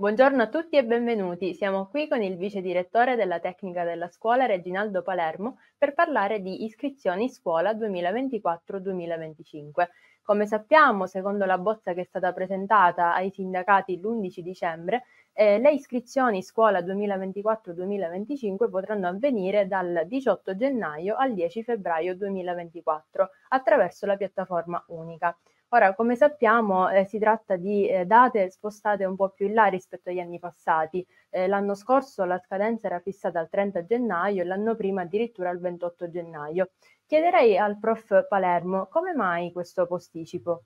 Buongiorno a tutti e benvenuti. Siamo qui con il vice direttore della tecnica della scuola Reginaldo Palermo per parlare di iscrizioni scuola 2024-2025. Come sappiamo, secondo la bozza che è stata presentata ai sindacati l'11 dicembre, eh, le iscrizioni scuola 2024-2025 potranno avvenire dal 18 gennaio al 10 febbraio 2024 attraverso la piattaforma unica. Ora, come sappiamo, eh, si tratta di eh, date spostate un po' più in là rispetto agli anni passati. Eh, l'anno scorso la scadenza era fissata al 30 gennaio e l'anno prima addirittura al 28 gennaio. Chiederei al prof Palermo come mai questo posticipo?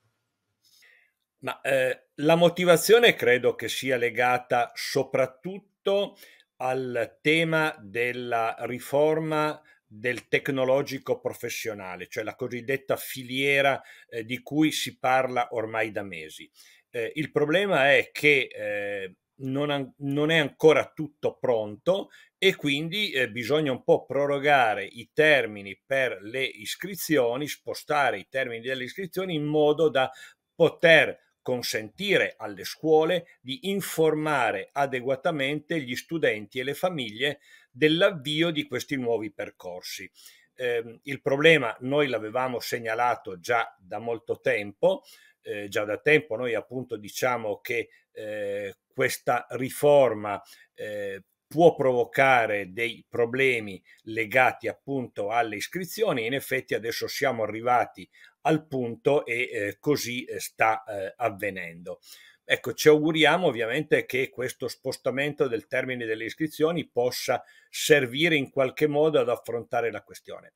Ma, eh, la motivazione credo che sia legata soprattutto al tema della riforma del tecnologico professionale, cioè la cosiddetta filiera eh, di cui si parla ormai da mesi. Eh, il problema è che eh, non, non, è ancora tutto pronto e quindi eh, bisogna un po' prorogare i termini per le iscrizioni, spostare i termini delle iscrizioni in modo da poter consentire alle scuole di informare adeguatamente gli studenti e le famiglie dell'avvio di questi nuovi percorsi. Eh, il problema noi l'avevamo segnalato già da molto tempo, eh, già da tempo noi appunto diciamo che eh, questa riforma eh, può provocare dei problemi legati appunto alle iscrizioni, in effetti adesso siamo arrivati al punto e eh, così eh, sta avvenendo. Ecco, ci auguriamo ovviamente che questo spostamento del termine delle iscrizioni possa servire in qualche modo ad affrontare la questione.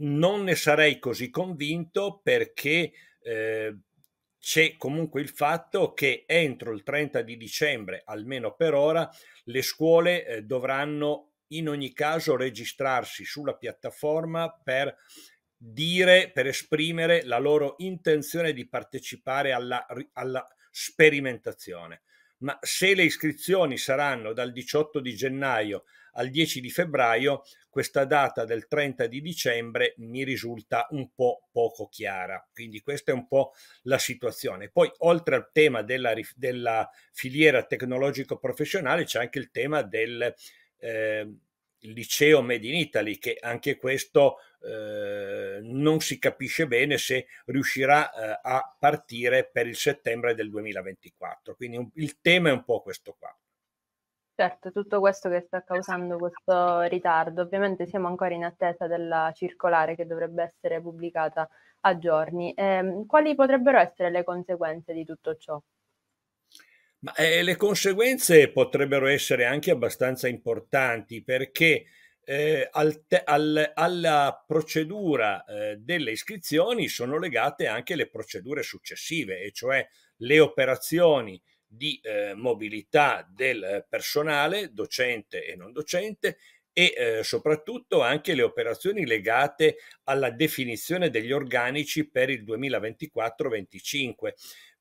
Non ne sarei così convinto perché eh, c'è comunque il fatto che entro il 30 di dicembre, almeno per ora, le scuole eh, dovranno in ogni caso registrarsi sulla piattaforma per dire, per esprimere la loro intenzione di partecipare alla, alla sperimentazione. Ma se le iscrizioni saranno dal 18 di gennaio al 10 di febbraio, questa data del 30 di dicembre mi risulta un po' poco chiara. Quindi questa è un po' la situazione. Poi oltre al tema della, della filiera tecnologico-professionale c'è anche il tema del... Eh, il liceo Made in Italy, che anche questo eh, non si capisce bene se riuscirà eh, a partire per il settembre del 2024. Quindi un, il tema è un po' questo qua. Certo, tutto questo che sta causando questo ritardo. Ovviamente siamo ancora in attesa della circolare che dovrebbe essere pubblicata a giorni. Eh, quali potrebbero essere le conseguenze di tutto ciò? Ma eh, le conseguenze potrebbero essere anche abbastanza importanti perché eh, al te, al, alla procedura eh, delle iscrizioni sono legate anche le procedure successive, e cioè le operazioni di eh, mobilità del personale, docente e non docente, e eh, soprattutto anche le operazioni legate alla definizione degli organici per il 2024-25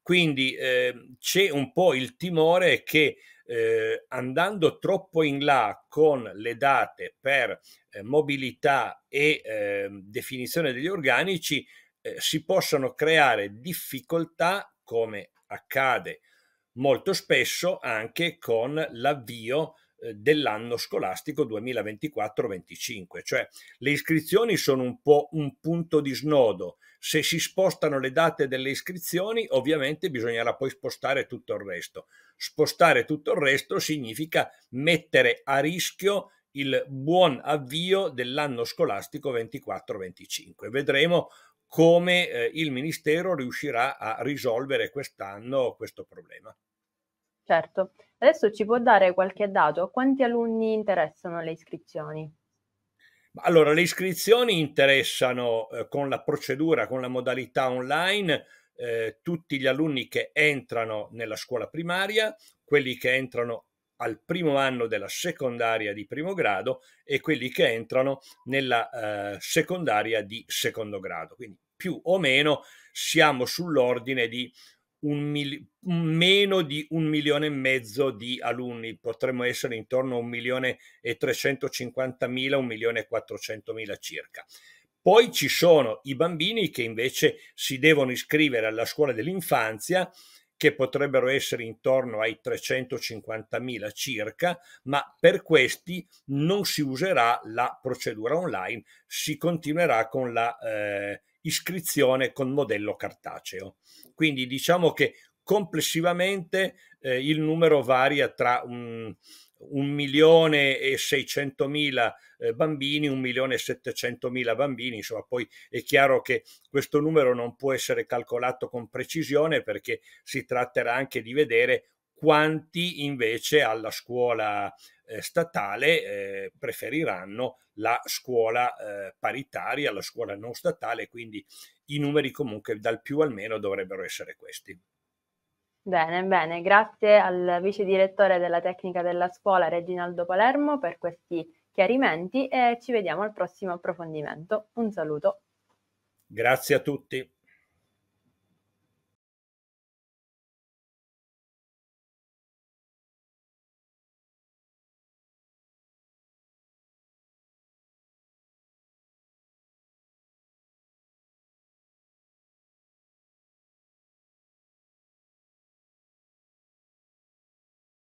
quindi eh, c'è un po' il timore che eh, andando troppo in là con le date per eh, mobilità e eh, definizione degli organici eh, si possano creare difficoltà come accade molto spesso anche con l'avvio eh, dell'anno scolastico 2024-25, cioè le iscrizioni sono un po' un punto di snodo. Se si spostano le date delle iscrizioni, ovviamente bisognerà poi spostare tutto il resto. Spostare tutto il resto significa mettere a rischio il buon avvio dell'anno scolastico 24-25. Vedremo come eh, il Ministero riuscirà a risolvere quest'anno questo problema. Certo, adesso ci può dare qualche dato? Quanti alunni interessano le iscrizioni? Allora, le iscrizioni interessano eh, con la procedura, con la modalità online, eh, tutti gli alunni che entrano nella scuola primaria, quelli che entrano al primo anno della secondaria di primo grado e quelli che entrano nella eh, secondaria di secondo grado. Quindi più o meno siamo sull'ordine di un mil- meno di un milione e mezzo di alunni, potremmo essere intorno a un milione e trecentocinquantamila, un milione e quattrocentomila circa. Poi ci sono i bambini che invece si devono iscrivere alla scuola dell'infanzia, che potrebbero essere intorno ai 350.000 circa, ma per questi non si userà la procedura online, si continuerà con la eh, iscrizione con modello cartaceo. Quindi diciamo che complessivamente eh, il numero varia tra un, un milione e 600 mila eh, bambini, un milione e 700 mila bambini, insomma poi è chiaro che questo numero non può essere calcolato con precisione perché si tratterà anche di vedere quanti invece alla scuola eh, statale eh, preferiranno la scuola eh, paritaria, la scuola non statale, quindi i numeri comunque dal più al meno dovrebbero essere questi. Bene, bene, grazie al vice direttore della tecnica della scuola Reginaldo Palermo per questi chiarimenti e ci vediamo al prossimo approfondimento. Un saluto. Grazie a tutti.